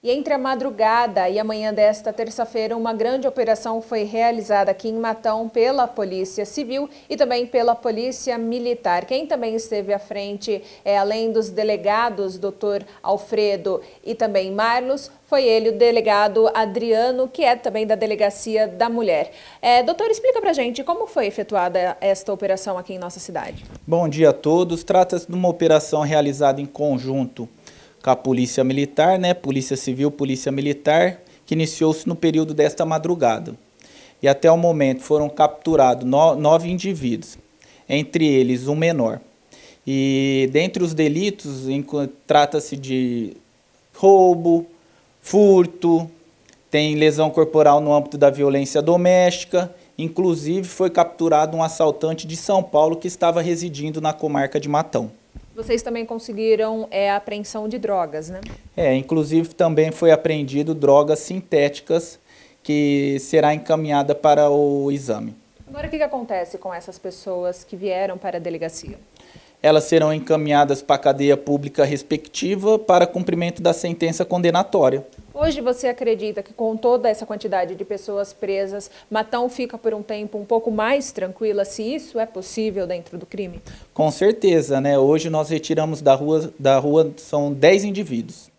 E entre a madrugada e a manhã desta terça-feira, uma grande operação foi realizada aqui em Matão pela Polícia Civil e também pela Polícia Militar. Quem também esteve à frente, é, além dos delegados, doutor Alfredo e também Marlos, foi ele, o delegado Adriano, que é também da Delegacia da Mulher. É, doutor, explica pra gente como foi efetuada esta operação aqui em nossa cidade. Bom dia a todos. Trata-se de uma operação realizada em conjunto com a Polícia Militar, né, Polícia Civil, Polícia Militar, que iniciou-se no período desta madrugada. E até o momento foram capturados no, nove indivíduos, entre eles um menor. E dentre os delitos, trata-se de roubo, furto, tem lesão corporal no âmbito da violência doméstica. Inclusive, foi capturado um assaltante de São Paulo que estava residindo na comarca de Matão. Vocês também conseguiram é, a apreensão de drogas, né? É, inclusive também foi apreendido drogas sintéticas que será encaminhada para o exame. Agora, o que, que acontece com essas pessoas que vieram para a delegacia? Elas serão encaminhadas para a cadeia pública respectiva para cumprimento da sentença condenatória. Hoje você acredita que com toda essa quantidade de pessoas presas, Matão fica por um tempo um pouco mais tranquila, se isso é possível dentro do crime? Com certeza, né? Hoje nós retiramos da rua, da rua são 10 indivíduos.